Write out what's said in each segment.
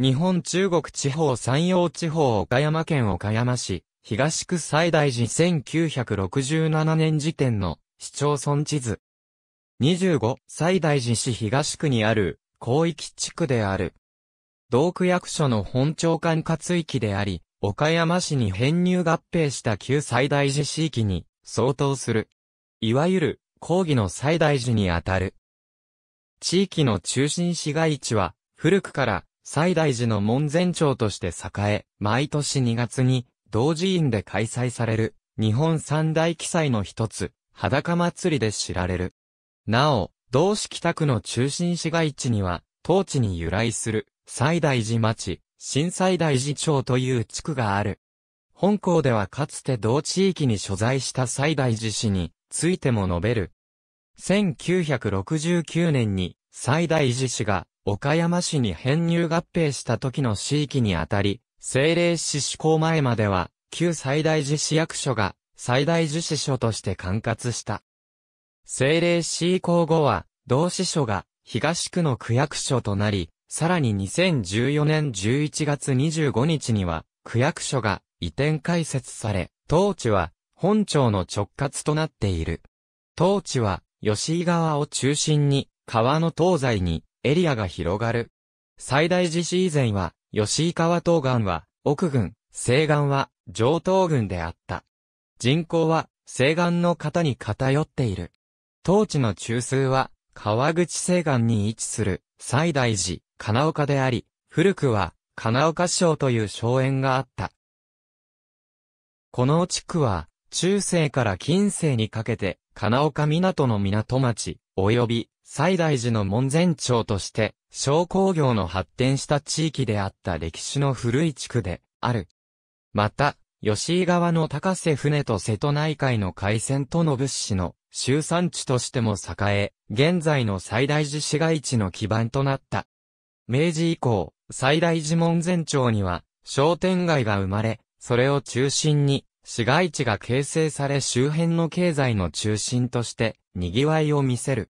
日本中国地方山陽地方岡山県岡山市、東区最大寺1967年時点の市町村地図。25、最大寺市東区にある、広域地区である。道区役所の本庁管轄域であり、岡山市に編入合併した旧最大寺市域に相当する。いわゆる、抗議の最大寺にあたる。地域の中心市街地は、古くから西大寺の門前町として栄え、毎年2月に、同寺院で開催される、日本三大奇祭の一つ、裸祭りで知られる。なお、同市北区の中心市街地には、当地に由来する、西大寺町、新西大寺町という地区がある。本校ではかつて同地域に所在した西大寺市についても述べる。1969年に西大寺市が岡山市に編入合併した時の市域にあたり、政令市施行前までは、旧最大寺市役所が、最大寺市所として管轄した。政令市移行後は、同市所が、東区の区役所となり、さらに2014年11月25日には、区役所が移転開設され、当地は本庁の直轄となっている。当地は吉井川を中心に川の東西にエリアが広がる。最大寺市以前は、吉井川東岸は、奥郡、西岸は、上東郡であった。人口は、西岸の方に偏っている。当地の中枢は、川口西岸に位置する、西大寺、金岡であり、古くは、金岡省という荘園があった。この地区は、中世から近世にかけて、金岡港の港町、及び、西大寺の門前町として、商工業の発展した地域であった歴史の古い地区である。また、吉井川の高瀬船と瀬戸内海の海鮮との物資の集産地としても栄え、現在の西大寺市街地の基盤となった。明治以降、西大寺門前町には商店街が生まれ、それを中心に市街地が形成され周辺の経済の中心として賑わいを見せる。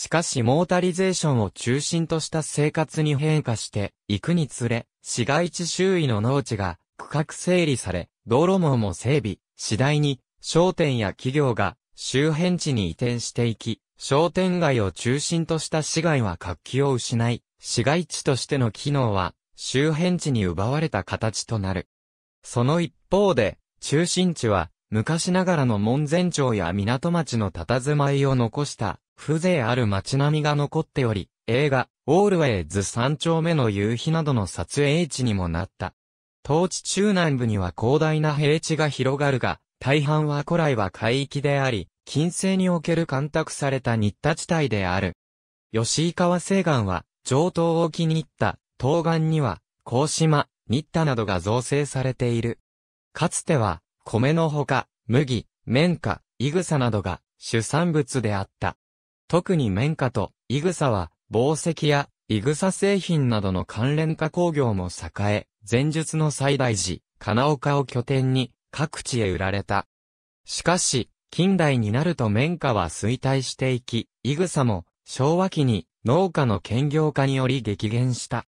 しかしモータリゼーションを中心とした生活に変化していくにつれ、市街地周囲の農地が区画整理され、道路網も整備、次第に商店や企業が周辺地に移転していき、商店街を中心とした市街は活気を失い、市街地としての機能は周辺地に奪われた形となる。その一方で、中心地は昔ながらの門前町や港町の佇まいを残した風情ある街並みが残っており、映画、オールウェイズ三丁目の夕日などの撮影地にもなった。当地中南部には広大な平地が広がるが、大半は古来は海域であり、近世における干拓された新田地帯である。吉井川西岸は、上等沖に行った、東岸には、甲島、新田などが造成されている。かつては、米のほか、麦、綿花、イグサなどが主産物であった。特に綿花とイグサは、紡績やイグサ製品などの関連化工業も栄え、前述の最大時、金岡を拠点に各地へ売られた。しかし、近代になると綿花は衰退していき、イグサも昭和期に農家の兼業化により激減した。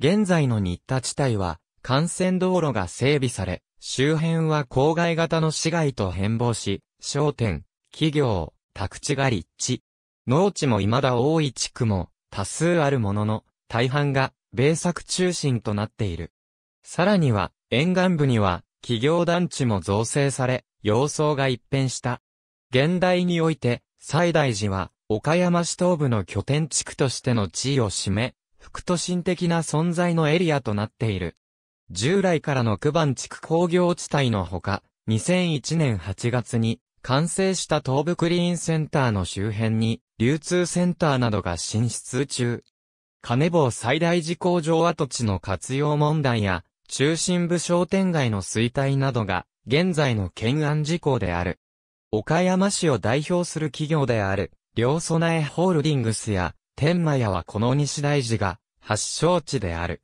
現在の新田地帯は、幹線道路が整備され、周辺は郊外型の市街と変貌し、商店、企業、宅地が立地。農地も未だ多い地区も多数あるものの、大半が米作中心となっている。さらには、沿岸部には企業団地も造成され、様相が一変した。現代において、西大寺は、岡山市東部の拠点地区としての地位を占め、副都心的な存在のエリアとなっている。従来からの九番地区工業地帯のほか、2001年8月に完成した東部クリーンセンターの周辺に流通センターなどが進出中。金棒最大事故場跡地の活用問題や、中心部商店街の衰退などが、現在の懸案事項である。岡山市を代表する企業である、両備えホールディングスや、天満屋はこの西大寺が、発祥地である。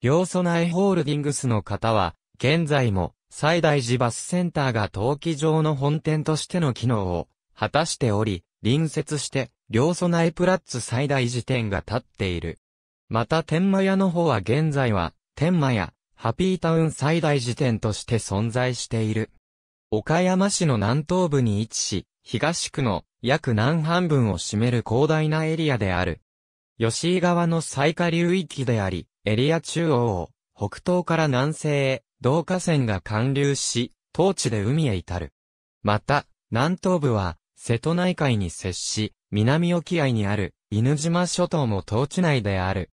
両備えホールディングスの方は、現在も、最大寺バスセンターが陶器場の本店としての機能を、果たしており、隣接して、両備えプラッツ最大時点が立っている。また天満屋の方は現在は、天満屋、ハピータウン最大時点として存在している。岡山市の南東部に位置し、東区の約南半分を占める広大なエリアである。吉井川の最下流域であり、エリア中央を北東から南西へ、同河川が貫流し、当地で海へ至る。また、南東部は、瀬戸内海に接し、南沖合にある、犬島諸島も当地内である。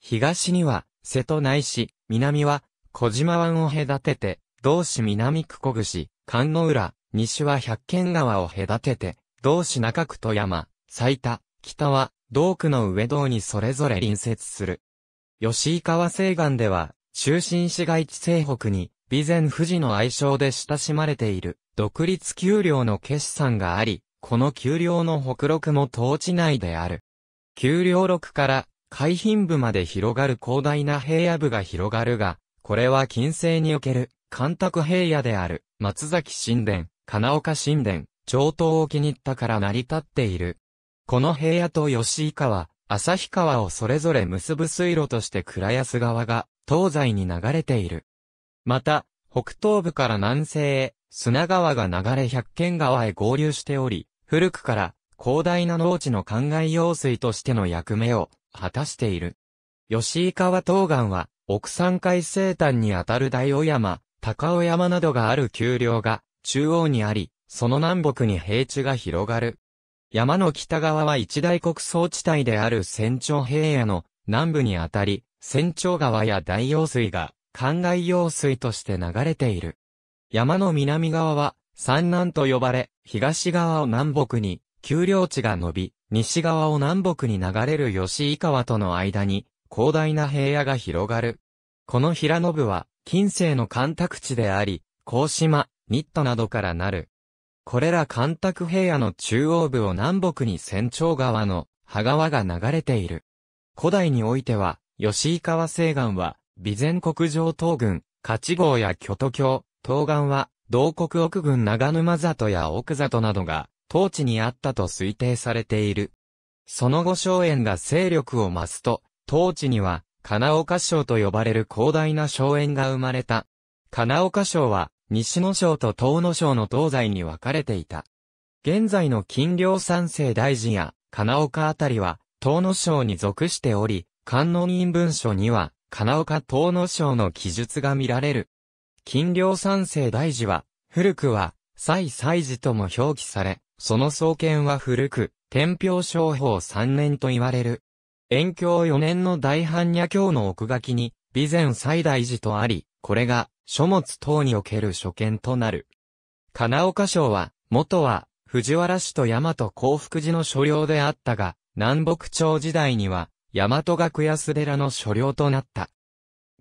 東には、瀬戸内市、南は、小島湾を隔てて、同市南区小串、関の浦、西は百軒川を隔てて、同市中区戸山、埼玉、北は、同区の上道にそれぞれ隣接する。吉井川西岸では、中心市街地西北に、備前富士の愛称で親しまれている、独立丘陵の決算があり、この丘陵の北六も当地内である。丘陵六から海浜部まで広がる広大な平野部が広がるが、これは近世における、干拓平野である、松崎神殿、金岡神殿、上東沖に行ったから成り立っている。この平野と吉井川、旭川をそれぞれ結ぶ水路として倉安川が東西に流れている。また、北東部から南西へ、砂川が流れ百軒川へ合流しており、古くから広大な農地の灌漑用水としての役目を果たしている。吉井川東岸は、奥山海西端にあたる大尾山、高尾山などがある丘陵が中央にあり、その南北に平地が広がる。山の北側は一大国草地帯である仙長平野の南部にあたり、仙長川や大用水が灌漑用水として流れている。山の南側は、山南と呼ばれ、東側を南北に、丘陵地が伸び、西側を南北に流れる吉井川との間に、広大な平野が広がる。この平野部は、近世の干拓地であり、甲島、ニットなどからなる。これら干拓平野の中央部を南北に千長川の、羽川が流れている。古代においては、吉井川西岸は、備前国上東軍、勝郷や巨都郷、東岸は、同国奥軍長沼里や奥里などが、当地にあったと推定されている。その後荘園が勢力を増すと、当地には、金岡省と呼ばれる広大な荘園が生まれた。金岡省は、西野省と東野省の東西に分かれていた。現在の金陵三世大臣や、金岡あたりは、東野省に属しており、観音院文書には、金岡東野省の記述が見られる。金陵三世大寺は、古くは、西西寺とも表記され、その創建は古く、天平商法三年と言われる。延教四年の大般若経の奥書きに、備前西大寺とあり、これが、書物等における所見となる。金岡省は、元は、藤原氏と大和幸福寺の所領であったが、南北朝時代には、大和学安寺の所領となった。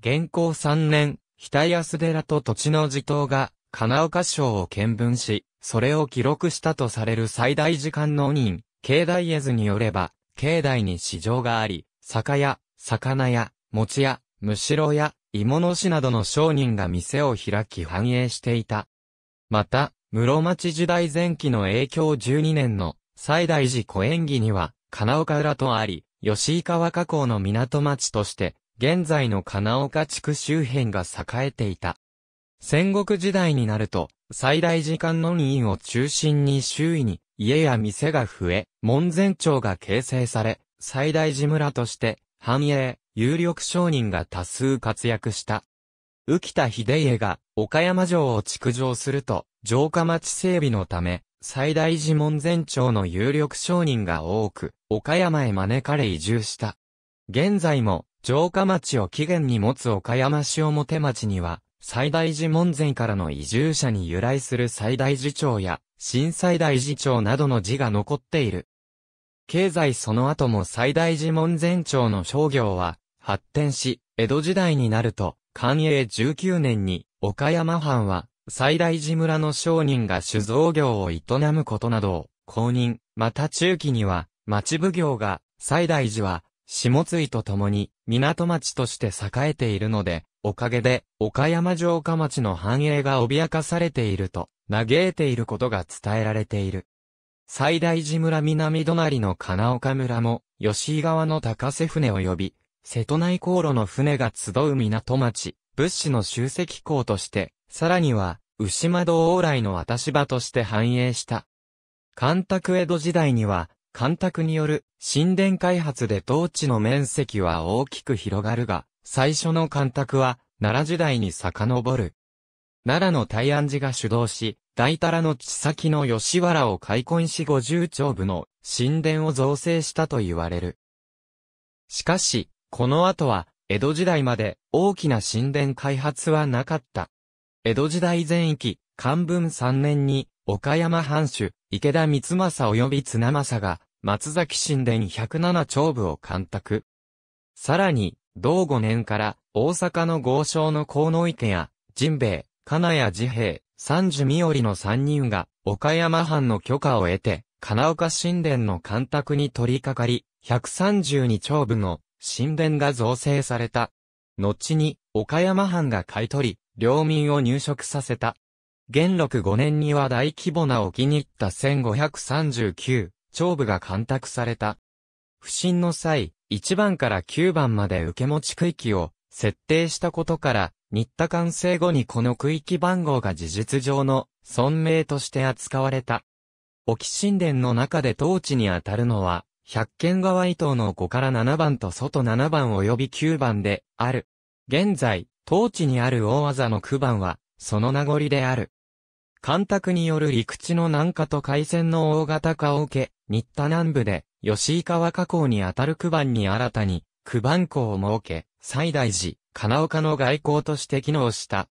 元寇3年、北安寺と土地の地頭が、金岡省を見分し、それを記録したとされる最大時間の人、境内絵図によれば、境内に市場があり、酒屋、魚屋、餅屋、むしろ屋、芋の市などの商人が店を開き繁栄していた。また、室町時代前期の影響12年の最大寺古演起には、金岡浦とあり、吉井川河口の港町として、現在の金岡地区周辺が栄えていた。戦国時代になると、最大時間の民を中心に周囲に家や店が増え、門前町が形成され、最大寺村として繁栄、有力商人が多数活躍した。浮田秀家が岡山城を築城すると、城下町整備のため、最大寺門前町の有力商人が多く、岡山へ招かれ移住した。現在も、城下町を起源に持つ岡山市表町には、最大寺門前からの移住者に由来する最大寺町や、新最大寺町などの字が残っている。経済その後も最大寺門前町の商業は、発展し、江戸時代になると、寛永19年に、岡山藩は、最大寺村の商人が酒造業を営むことなどを公認、また中期には、町奉行が、最大寺は、下水と共に、港町として栄えているので、おかげで、岡山城下町の繁栄が脅かされていると、嘆いていることが伝えられている。最大寺村南隣の金岡村も、吉井川の高瀬船を呼び、瀬戸内航路の船が集う港町、物資の集積港として、さらには、牛窓往来の渡し場として繁栄した。干拓江戸時代には、干拓による神殿開発で当地の面積は大きく広がるが、最初の干拓は奈良時代に遡る。奈良の大安寺が主導し、大多良の地先の吉原を開墾し五十丁部の神殿を造成したと言われる。しかし、この後は江戸時代まで大きな神殿開発はなかった。江戸時代前域、漢文3年に、岡山藩主、池田光政及び綱政が、松崎神殿107丁部を監督。さらに、同5年から、大阪の豪商の河野池や、神兵金谷治兵三樹三織の3人が、岡山藩の許可を得て、金岡神殿の監督に取り掛かり、132丁部の神殿が造成された。後に、岡山藩が買い取り、領民を入植させた。元禄5年には大規模な沖気に入った1539、長部が干拓された。不審の際、1番から9番まで受け持ち区域を設定したことから、新田完成後にこの区域番号が事実上の存名として扱われた。沖神殿の中で当地にあたるのは、百軒川伊東の5から7番と外7番及び9番である。現在、当地にある大技の9番は、その名残である。干拓による陸地の南下と海戦の大型化を受け、新田南部で、吉井川河口にあたる九番に新たに、九番港を設け、西大寺、金岡の外交として機能した。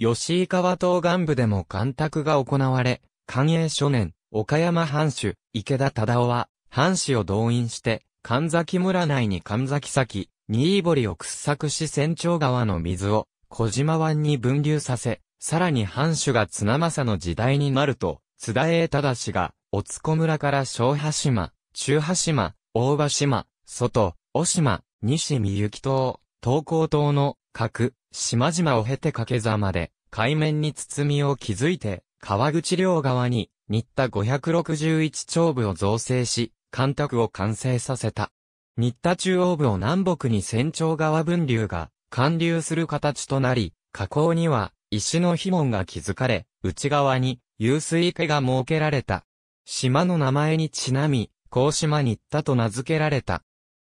吉井川東岸部でも干拓が行われ、寛永初年、岡山藩主、池田忠夫は、藩士を動員して、神崎村内に神崎崎、新井堀を掘削し船長川の水を小島湾に分流させ、さらに藩主が綱政の時代になると、津田栄忠氏が、おつこ村から小波島、中波島、大場島、外、尾島、西三行島、東高島の、各、島々を経て掛け座まで、海面に包みを築いて、川口両側に、新田561丁部を造成し、干拓を完成させた。新田中央部を南北に船長川分流が貫流する形となり、河口には石の碑文が築かれ、内側に湧水池が設けられた。島の名前にちなみ、甲島新田と名付けられた。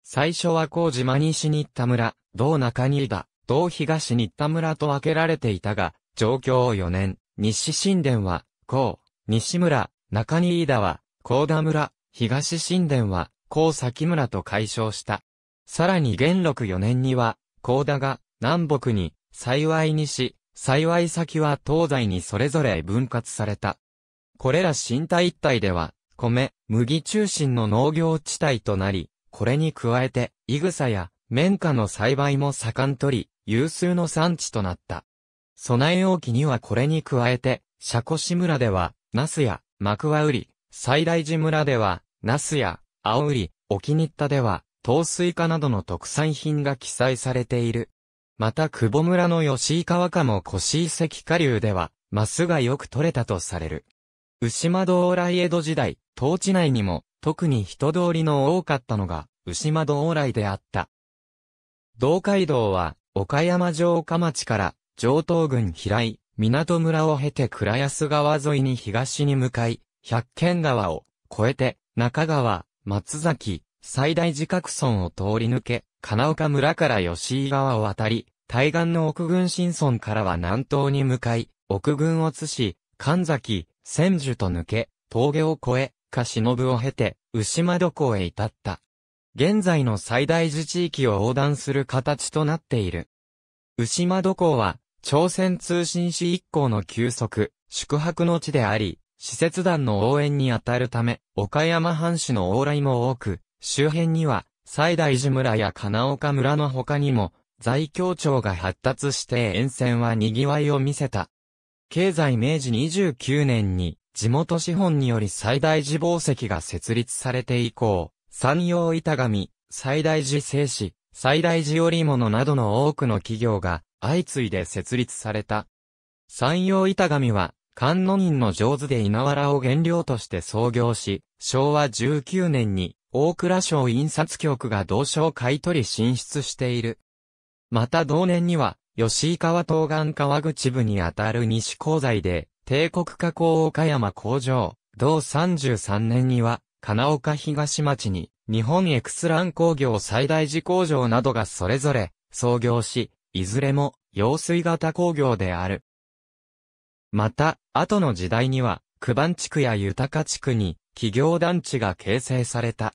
最初は甲島西新田村、道中新田、道東新田村と分けられていたが、上京4年、西新田は、甲、西村、中新田は、甲田村、東神殿は、高崎村と解消した。さらに元禄4年には、高田が南北に、幸いにし、幸い先は東西にそれぞれ分割された。これら新体一体では、米、麦中心の農業地帯となり、これに加えて、イグサや綿花の栽培も盛んとり、有数の産地となった。備え置きにはこれに加えて、シャコシ村では、ナスやマクワウリ、西大寺村では、ナスや、青ウリ、オキニッタでは、糖水化などの特産品が記載されている。また、久保村の吉井川かも越井石下流では、マスがよく取れたとされる。牛窓往来江戸時代、当地内にも、特に人通りの多かったのが、牛窓往来であった。道海道は、岡山城下町から、上東郡平井、港村を経て倉安川沿いに東に向かい、百軒川を越えて、中川、松崎、最大自覚村を通り抜け、金岡村から吉井川を渡り、対岸の奥軍新村からは南東に向かい、奥軍を津し、神崎、千住と抜け、峠を越え、下忍を経て、牛窓港へ至った。現在の最大寺地域を横断する形となっている。牛窓港は、朝鮮通信使一行の休息、宿泊の地であり、施設団の応援に当たるため、岡山藩士の往来も多く、周辺には、西大寺村や金岡村の他にも、在京町が発達して沿線は賑わいを見せた。経済明治29年に、地元資本により西大寺宝石が設立されて以降、山陽板紙、西大寺製紙、西大寺織物などの多くの企業が相次いで設立された。山陽板紙は観音院の上手で稲わらを原料として創業し、昭和19年に大蔵省印刷局が同省買取進出している。また同年には、吉井川東岸川口部にあたる西鉱材で、帝国加工岡山工場、同33年には、金岡東町に、日本エクスラン工業最大事工場などがそれぞれ、創業し、いずれも、用水型工業である。また、後の時代には、九番地区や豊地区に、企業団地が形成された。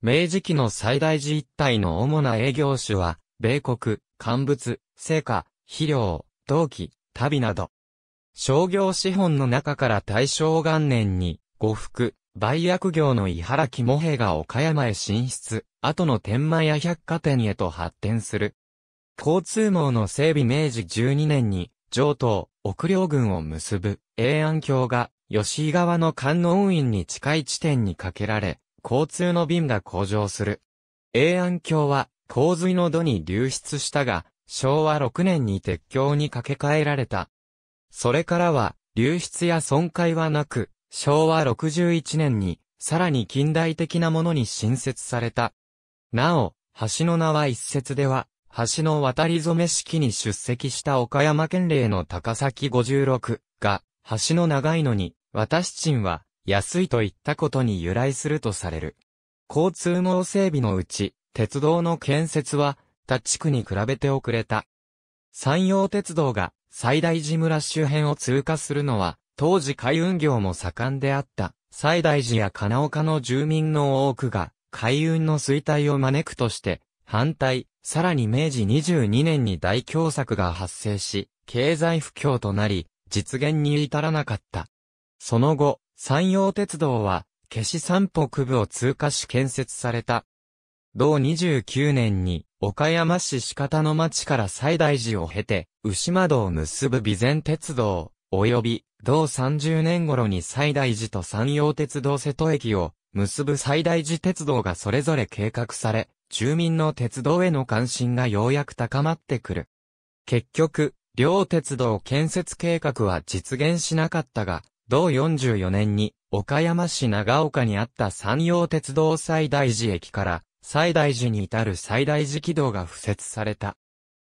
明治期の最大寺一帯の主な営業種は、米国、乾物、成果、肥料、陶器、旅など。商業資本の中から大正元年に、呉服、売薬業の伊原木茂平が岡山へ進出、後の天満屋百貨店へと発展する。交通網の整備明治12年に、上東、奥領軍を結ぶ永安橋が吉井川の観音院に近い地点に架けられ、交通の便が向上する。永安橋は洪水の土に流出したが、昭和6年に鉄橋に架け替えられた。それからは流出や損壊はなく、昭和61年にさらに近代的なものに新設された。なお、橋の名は一説では、橋の渡り染め式に出席した岡山県令の高崎56が、橋の長いのに、私賃は、安いといったことに由来するとされる。交通網整備のうち、鉄道の建設は、他地区に比べて遅れた。山陽鉄道が最大寺村周辺を通過するのは、当時海運業も盛んであった、西大寺や金岡の住民の多くが、海運の衰退を招くとして、反対、さらに明治22年に大凶作が発生し、経済不況となり、実現に至らなかった。その後、山陽鉄道は、消し散歩区部を通過し建設された。同29年に、岡山市四方の町から西大寺を経て、牛窓を結ぶ備前鉄道、及び、同30年頃に西大寺と山陽鉄道瀬戸駅を結ぶ西大寺鉄道がそれぞれ計画され、住民の鉄道への関心がようやく高まってくる。結局、両鉄道建設計画は実現しなかったが、同44年に岡山市長岡にあった山陽鉄道西大寺駅から西大寺に至る西大寺軌道が付設された。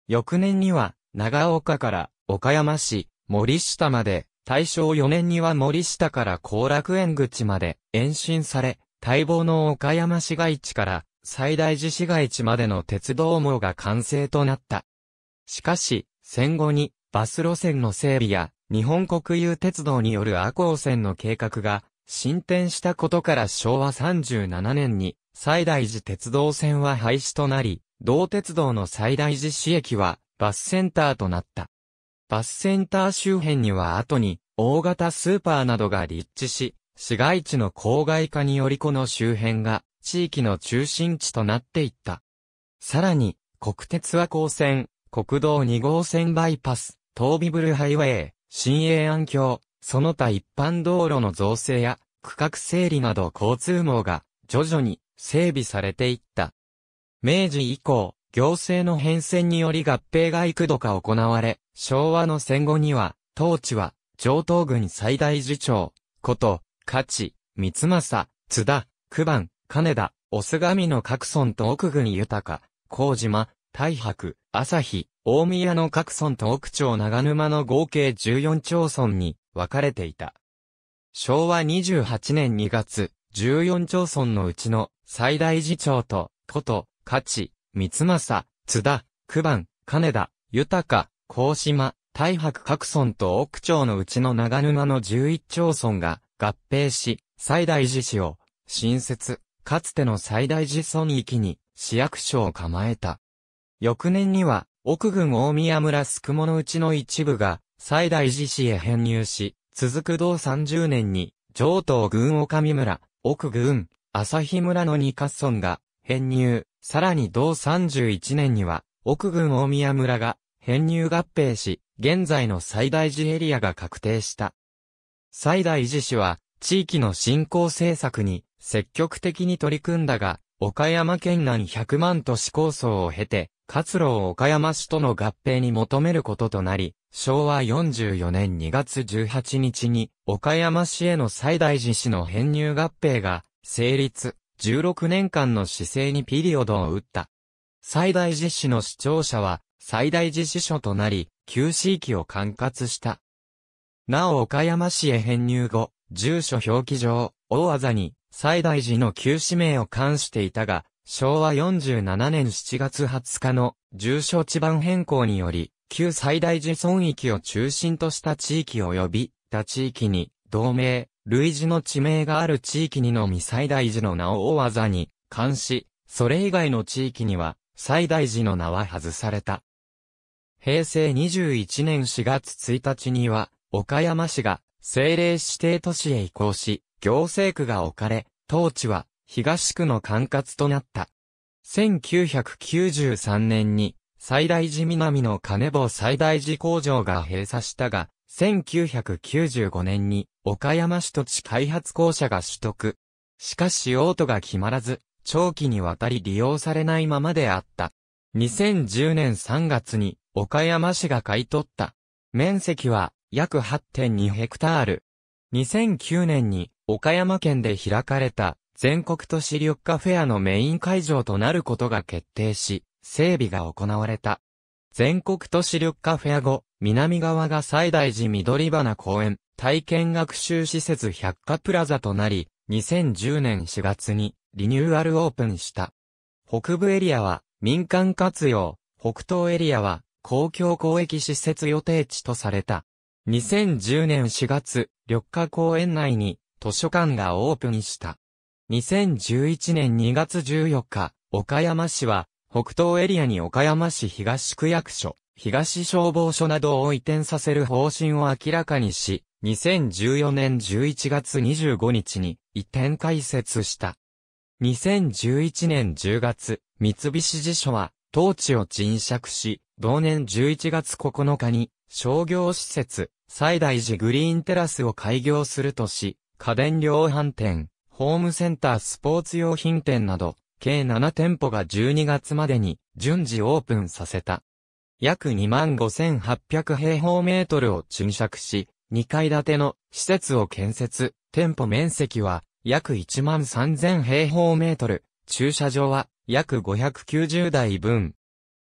翌年には長岡から岡山市森下まで、大正4年には森下から後楽園口まで延伸され、待望の岡山市街地から最大寺市街地までの鉄道網が完成となった。しかし、戦後にバス路線の整備や日本国有鉄道による阿光線の計画が進展したことから昭和37年に最大寺鉄道線は廃止となり、同鉄道の最大寺市駅はバスセンターとなった。バスセンター周辺には後に大型スーパーなどが立地し、市街地の郊外化によりこの周辺が地域の中心地となっていった。さらに、国鉄は高線、国道2号線バイパス、東ビブルハイウェイ、新永安橋、その他一般道路の造成や、区画整理など交通網が、徐々に、整備されていった。明治以降、行政の変遷により合併が幾度か行われ、昭和の戦後には、当地は、上東軍最大次長、こと、勝、三政、津田、九番、金田、オス神の各村と奥郡豊か、高島、大白、朝日、大宮の各村と奥町長沼の合計14町村に分かれていた。昭和28年2月、14町村のうちの最大次長と、こと、勝三政、津田、九番、金田、豊、高島、大白各村と奥町のうちの長沼の11町村が合併し、最大寺市を新設。かつての最大寺村域に市役所を構えた。翌年には、奥郡大宮村宿物内の一部が、最大寺市へ編入し、続く同30年に、上東郡岡見村、奥郡、朝日村の二カ村が、編入、さらに同31年には、奥郡大宮村が、編入合併し、現在の最大寺エリアが確定した。最大寺市は、地域の振興政策に積極的に取り組んだが、岡山県南100万都市構想を経て、活路を岡山市との合併に求めることとなり、昭和44年2月18日に、岡山市への最大寺市の編入合併が、成立、16年間の市政にピリオドを打った。最大寺市の市庁舎は、最大寺市所となり、旧市域を管轄した。なお岡山市へ編入後、住所表記上、大技に、最大寺の旧市名を冠していたが、昭和47年7月20日の住所地盤変更により、旧最大寺村域を中心とした地域及び、他地域に、同名、類似の地名がある地域にのみ最大寺の名を大技に、冠し、それ以外の地域には、最大寺の名は外された。平成21年4月1日には、岡山市が政令指定都市へ移行し、行政区が置かれ、当地は東区の管轄となった。1993年に最大寺南の金坊最大寺工場が閉鎖したが、1995年に岡山市土地開発公社が取得。しかし用途が決まらず、長期にわたり利用されないままであった。2010年3月に岡山市が買い取った。面積は約8.2ヘクタール。2009年に岡山県で開かれた全国都市緑化フェアのメイン会場となることが決定し、整備が行われた。全国都市緑化フェア後、南側が最大寺緑花公園、体験学習施設百科プラザとなり、2010年4月にリニューアルオープンした。北部エリアは民間活用、北東エリアは公共交易施設予定地とされた。2010年4月、緑化公園内に図書館がオープンした。2011年2月14日、岡山市は、北東エリアに岡山市東区役所、東消防署などを移転させる方針を明らかにし、2014年11月25日に移転開設した。2011年10月、三菱地所は、当地を賃借し、同年11月9日に商業施設、西大寺グリーンテラスを開業するとし、家電量販店、ホームセンタースポーツ用品店など、計7店舗が12月までに順次オープンさせた。約25,800平方メートルを注釈し、2階建ての施設を建設、店舗面積は約13,000平方メートル、駐車場は約590台分。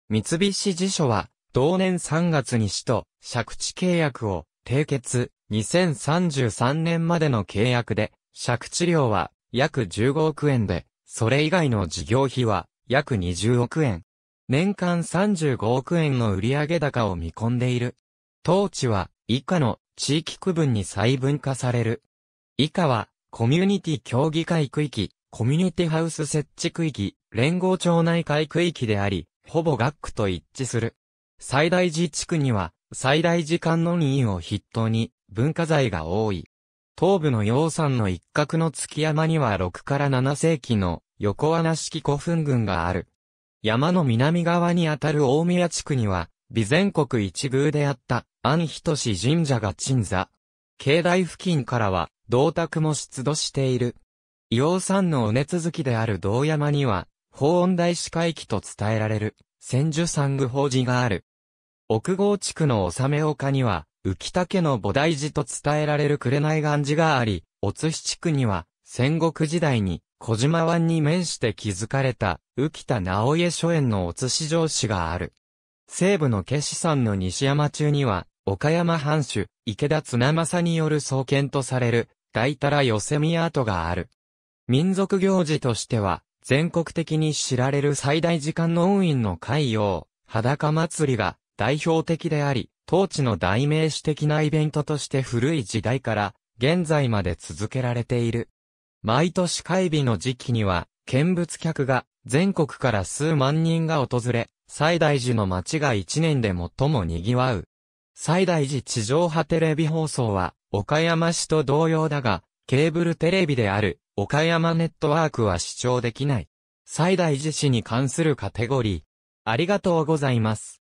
三菱地所は同年3月に市と借地契約を締結、2033年までの契約で、借地料は約15億円で、それ以外の事業費は約20億円。年間35億円の売上高を見込んでいる。当地は以下の地域区分に細分化される。以下はコミュニティ協議会区域、コミュニティハウス設置区域、連合町内会区域であり、ほぼ学区と一致する。最大自治区には最大時間の任意を筆頭に文化財が多い。東部の洋山の一角の月山には6から7世紀の横穴式古墳群がある。山の南側にあたる大宮地区には、備前国一宮であった安仁神社が鎮座。境内付近からは、銅鐸も出土している。洋産山の尾根続きである銅山には、法音大司会期と伝えられる、千住三具法寺がある。奥郷地区の納め丘には、浮田家の菩提寺と伝えられる紅岩寺があり、お津市地区には、戦国時代に、小島湾に面して築かれた、浮田直江書園のお津市城市がある。西部のケシ山の西山中には、岡山藩主、池田綱政による創建とされる、大たら寄せ宮跡がある。民族行事としては、全国的に知られる最大時間の恩院の海洋、裸祭りが、代表的であり、当地の代名詞的なイベントとして古い時代から現在まで続けられている。毎年会日の時期には、見物客が全国から数万人が訪れ、西大寺の街が一年で最も賑わう。西大寺地上波テレビ放送は、岡山市と同様だが、ケーブルテレビである、岡山ネットワークは視聴できない。西大寺市に関するカテゴリー。ありがとうございます。